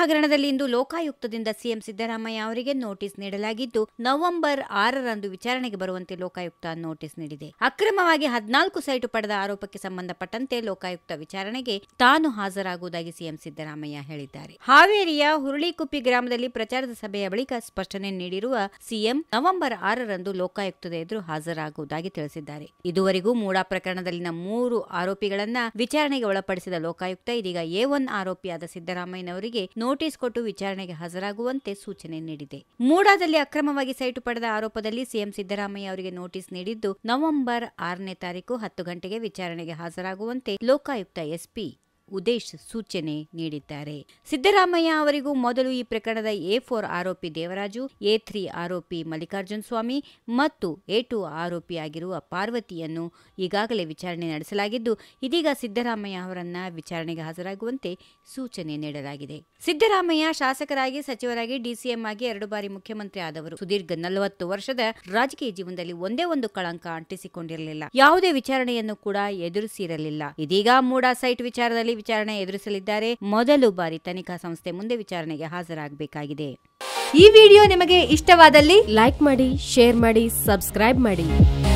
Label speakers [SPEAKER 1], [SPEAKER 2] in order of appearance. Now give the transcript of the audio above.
[SPEAKER 1] ಹಗರಣದಲ್ಲಿ ಇಂದು ಲೋಕಾಯುಕ್ತದಿಂದ ಸಿಎಂ ಸಿದ್ದರಾಮಯ್ಯ ಅವರಿಗೆ ನೋಟಿಸ್ ನೀಡಲಾಗಿದ್ದು ನವೆಂಬರ್ ಆರರಂದು ವಿಚಾರಣೆಗೆ ಬರುವಂತೆ ಲೋಕಾಯುಕ್ತ ನೋಟಿಸ್ ನೀಡಿದೆ ಅಕ್ರಮವಾಗಿ ಹದಿನಾಲ್ಕು ಸೈಟು ಪಡೆದ ಆರೋಪಕ್ಕೆ ಸಂಬಂಧಪಟ್ಟಂತೆ ಲೋಕಾಯುಕ್ತ ವಿಚಾರಣೆಗೆ ತಾನು ಹಾಜರಾಗುವುದಾಗಿ ಸಿಎಂ ಸಿದ್ದರಾಮಯ್ಯ ಹೇಳಿದ್ದಾರೆ ಹಾವೇರಿಯ ಹುರುಳಿಕುಪ್ಪಿ ಗ್ರಾಮದಲ್ಲಿ ಪ್ರಚಾರದ ಸಭೆಯ ಬಳಿಕ ಸ್ಪಷ್ಟನೆ ನೀಡಿರುವ ಸಿಎಂ ನವೆಂಬರ್ ಆರರಂದು ಲೋಕಾಯುಕ್ತದ ಎದುರು ಹಾಜರಾಗುವುದಾಗಿ ತಿಳಿಸಿದ್ದಾರೆ ಇದುವರೆಗೂ ಮೂಡಾ ಪ್ರಕರಣದಲ್ಲಿನ ಮೂರು ಆರೋಪಿಗಳನ್ನ ವಿಚಾರಣೆಗೆ ಒಳಪಡಿಸಿದ ಲೋಕಾಯುಕ್ತ ಇದೀಗ ಎ ಒನ್ ಆರೋಪಿಯಾದ ಸಿದ್ದರಾಮಯ್ಯನವರಿಗೆ ಅವರಿಗೆ ನೋಟಿಸ್ ಕೊಟ್ಟು ವಿಚಾರಣೆಗೆ ಹಾಜರಾಗುವಂತೆ ಸೂಚನೆ ನೀಡಿದೆ ಮೂಡಾದಲ್ಲಿ ಅಕ್ರಮವಾಗಿ ಸೈಟು ಪಡೆದ ಆರೋಪದಲ್ಲಿ ಸಿಎಂ ಸಿದ್ದರಾಮಯ್ಯ ಅವರಿಗೆ ನೋಟಿಸ್ ನೀಡಿದ್ದು ನವೆಂಬರ್ ಆರನೇ ತಾರೀಕು ಹತ್ತು ಗಂಟೆಗೆ ವಿಚಾರಣೆಗೆ ಹಾಜರಾಗುವಂತೆ ಲೋಕಾಯುಕ್ತ ಎಸ್ಪಿ ಉದೇಶ್ ಸೂಚನೆ ನೀಡಿದ್ದಾರೆ ಸಿದ್ದರಾಮಯ್ಯ ಅವರಿಗೂ ಮೊದಲು ಈ ಪ್ರಕರಣದ ಎ ಫೋರ್ ಆರೋಪಿ ದೇವರಾಜು ಎ ತ್ರೀ ಆರೋಪಿ ಮಲ್ಲಿಕಾರ್ಜುನ ಸ್ವಾಮಿ ಮತ್ತು ಎ ಟು ಆರೋಪಿಯಾಗಿರುವ ಪಾರ್ವತಿಯನ್ನು ಈಗಾಗಲೇ ವಿಚಾರಣೆ ನಡೆಸಲಾಗಿದ್ದು ಇದೀಗ ಸಿದ್ದರಾಮಯ್ಯ ಅವರನ್ನ ವಿಚಾರಣೆಗೆ ಹಾಜರಾಗುವಂತೆ ಸೂಚನೆ ನೀಡಲಾಗಿದೆ ಸಿದ್ದರಾಮಯ್ಯ ಶಾಸಕರಾಗಿ ಸಚಿವರಾಗಿ ಡಿಸಿಎಂ ಆಗಿ ಎರಡು ಬಾರಿ ಮುಖ್ಯಮಂತ್ರಿ ಆದವರು ಸುದೀರ್ಘ ನಲವತ್ತು ವರ್ಷದ ರಾಜಕೀಯ ಜೀವನದಲ್ಲಿ ಒಂದೇ ಒಂದು ಕಳಂಕ ಅಂಟಿಸಿಕೊಂಡಿರಲಿಲ್ಲ ಯಾವುದೇ ವಿಚಾರಣೆಯನ್ನು ಕೂಡ ಎದುರಿಸಿರಲಿಲ್ಲ ಇದೀಗ ಮೂಡಾ ಸೈಟ್ ವಿಚಾರದಲ್ಲಿ ವಿಚಾರಣೆ ಎದುರಿಸಲಿದ್ದಾರೆ ಮೊದಲು ಬಾರಿ ತನಿಖಾ ಸಂಸ್ಥೆ ಮುಂದೆ ವಿಚಾರಣೆಗೆ ಹಾಜರಾಗಬೇಕಾಗಿದೆ
[SPEAKER 2] ಈ ವಿಡಿಯೋ ನಿಮಗೆ ಇಷ್ಟವಾದಲ್ಲಿ ಲೈಕ್ ಮಾಡಿ ಶೇರ್ ಮಾಡಿ ಸಬ್ಸ್ಕ್ರೈಬ್ ಮಾಡಿ